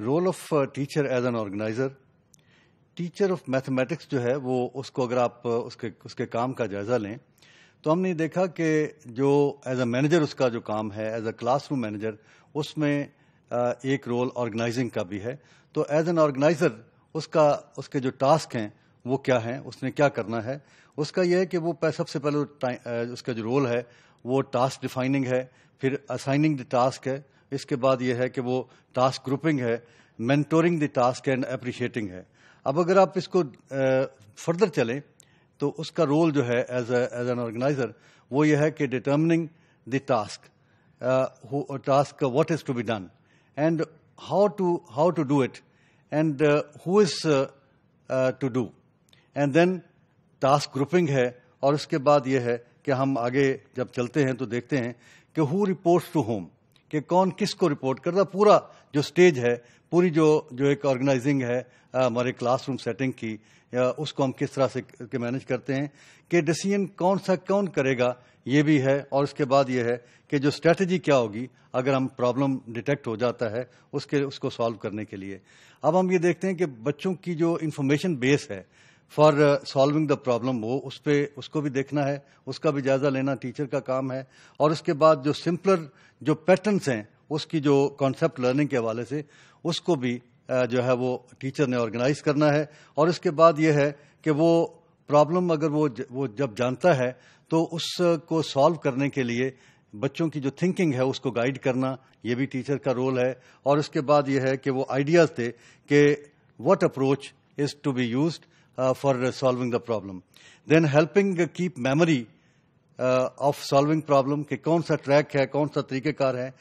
Role of teacher as an organiser teacher of mathematics जो है वो उसको अगर आप uh, उसके उसके काम का जायज़ा लें तो हमने देखा कि जो एज अ मैनेजर उसका जो काम है एज अ रूम मैनेजर उसमें uh, एक रोल ऑर्गेनाइजिंग का भी है तो एज एन ऑर्गेनाइजर उसका उसके जो टास्क हैं वो क्या हैं उसने क्या करना है उसका यह है कि वो सबसे पहले uh, उसका जो रोल है वो टास्क डिफाइनिंग है फिर असाइनिंग द टास्क है इसके बाद यह है कि वो टास्क ग्रुपिंग है mentoring the task and appreciating है अब अगर आप इसको फर्दर चलें तो उसका रोल जो है एज एज एन ऑर्गेनाइजर वो यह है कि determining the task task what is to be done and how to how to do it and who is to do and then task grouping है और उसके बाद यह है कि हम आगे जब चलते हैं तो देखते हैं कि हु रिपोर्ट्स टू होम कि कौन किसको रिपोर्ट करता पूरा जो स्टेज है पूरी जो जो एक ऑर्गेनाइजिंग है हमारे क्लासरूम सेटिंग की उसको हम किस तरह से के मैनेज करते हैं कि डिसीजन कौन सा कौन करेगा ये भी है और उसके बाद ये है कि जो स्ट्रेटजी क्या होगी अगर हम प्रॉब्लम डिटेक्ट हो जाता है उसके उसको सॉल्व करने के लिए अब हम ये देखते हैं कि बच्चों की जो इन्फॉर्मेशन बेस है फॉर सॉल्विंग द प्रॉब्लम वो उस पर उसको भी देखना है उसका भी जायजा लेना टीचर का काम है और उसके बाद जो सिंपलर जो पैटर्न्स हैं उसकी जो कॉन्सेप्ट लर्निंग के हवाले से उसको भी uh, जो है वो टीचर ने ऑर्गेनाइज करना है और इसके बाद ये है कि वो प्रॉब्लम अगर वो वो जब जानता है तो उसको सॉल्व करने के लिए बच्चों की जो थिंकिंग है उसको गाइड करना ये भी टीचर का रोल है और उसके बाद ये है कि वो आइडियाज़ थे कि what approach is to be used Uh, for solving the problem. Then helping keep memory of solving problem कि कौन सा ट्रैक है कौन सा तरीक़ेकार है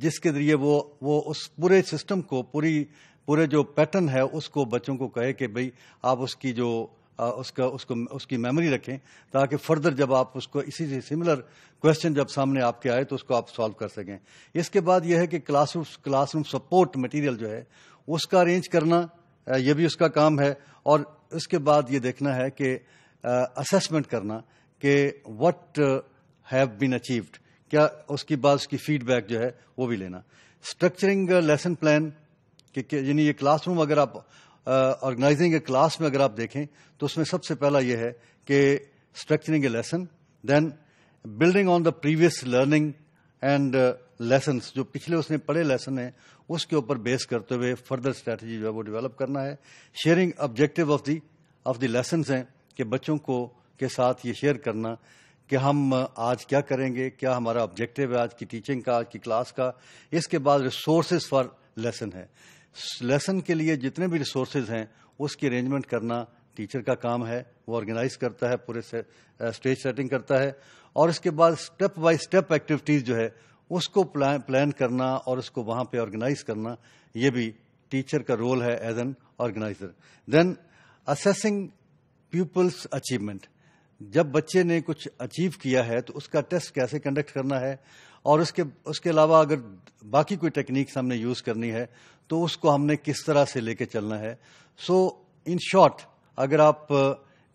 जिसके ज़रिए वो वो उस पूरे सिस्टम को पूरी पूरे जो पैटर्न है उसको बच्चों को कहे कि भाई आप उसकी जो आ, uh, उसका उसको उसकी मेमोरी रखें ताकि फर्दर जब आप उसको इसी से सिमिलर क्वेश्चन जब सामने आपके आए तो उसको आप सॉल्व कर सकें इसके बाद यह है कि क्लासरूम क्लासरूम सपोर्ट मटेरियल जो है उसका अरेंज करना uh, ये भी उसका काम है और उसके बाद ये देखना है कि असेसमेंट करना कि व्हाट हैव बीन अचीव्ड क्या उसके बाद उसकी फीडबैक जो है वो भी लेना स्ट्रक्चरिंग लेसन प्लान कि यानी ये क्लासरूम अगर आप ऑर्गेनाइजिंग ए क्लास में अगर आप देखें तो उसमें सबसे पहला ये है कि structuring a lesson then building on the previous learning and lesson जो पिछले उसने पढ़े लेसन है उसके ऊपर बेस करते हुए फर्दर स्ट्रैटेजी जो है वो डेवलप करना है sharing objective of the of the lesson हैं कि बच्चों को के साथ ये शेयर करना कि हम आज क्या करेंगे क्या हमारा ऑब्जेक्टिव है आज की टीचिंग का आज की क्लास का इसके बाद रिसोर्स फॉर लेसन है लेसन के लिए जितने भी रिसोर्स हैं उसकी अरेंजमेंट करना टीचर का काम है वो ऑर्गेनाइज करता है पूरे से, स्टेज सेटिंग करता है और इसके बाद स्टेप बाय स्टेप एक्टिविटीज़ जो है उसको प्लान प्लान करना और उसको वहाँ पे ऑर्गेनाइज करना ये भी टीचर का रोल है as an organizer then assessing pupils achievement जब बच्चे ने कुछ अचीव किया है तो उसका टेस्ट कैसे कंडक्ट करना है और उसके उसके अलावा अगर बाकी कोई टेक्निक्स हमने यूज़ करनी है तो उसको हमने किस तरह से लेके चलना है सो इन शॉर्ट अगर आप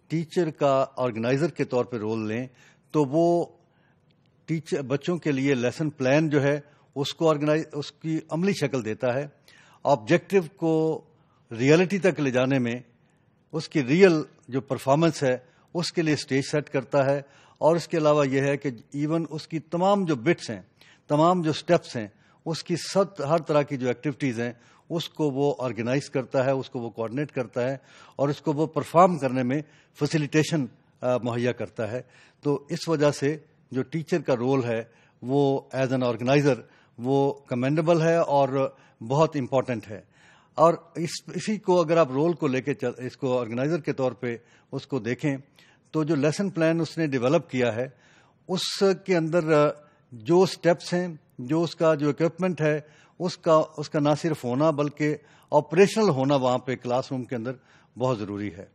टीचर का ऑर्गेनाइजर के तौर पे रोल लें तो वो टीचर बच्चों के लिए लेसन प्लान जो है उसको ऑर्गेनाइज उसकी अमली शक्ल देता है ऑब्जेक्टिव को रियलिटी तक ले जाने में उसकी रियल जो परफॉर्मेंस है उसके लिए स्टेज सेट करता है और इसके अलावा यह है कि इवन उसकी तमाम जो बिट्स हैं तमाम जो स्टेप्स हैं उसकी सब हर तरह की जो एक्टिविटीज़ हैं उसको वो ऑर्गेनाइज करता है उसको वो कोऑर्डिनेट करता है और उसको वो परफॉर्म करने में फैसिलिटेशन मुहैया करता है तो इस वजह से जो टीचर का रोल है वो एज एन ऑर्गेनाइजर वो कमेंडेबल है और बहुत इम्पॉर्टेंट है और इस इसी को अगर आप रोल को लेके इसको ऑर्गेनाइजर के तौर पे उसको देखें तो जो लेसन प्लान उसने डेवलप किया है उसके अंदर जो स्टेप्स हैं जो उसका जो इक्विपमेंट है उसका उसका ना सिर्फ होना बल्कि ऑपरेशनल होना वहाँ पे क्लासरूम के अंदर बहुत ज़रूरी है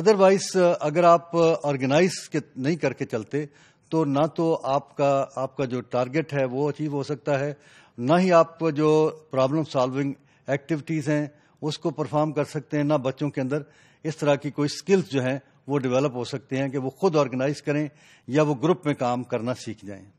अदरवाइज अगर आप ऑर्गेनाइज नहीं करके चलते तो ना तो आपका आपका जो टारगेट है वो अचीव हो सकता है ना ही आप जो प्रॉब्लम सॉल्विंग एक्टिविटीज़ हैं उसको परफॉर्म कर सकते हैं ना बच्चों के अंदर इस तरह की कोई स्किल्स जो हैं वो डेवलप हो सकते हैं कि वो खुद ऑर्गेनाइज करें या वो ग्रुप में काम करना सीख जाएं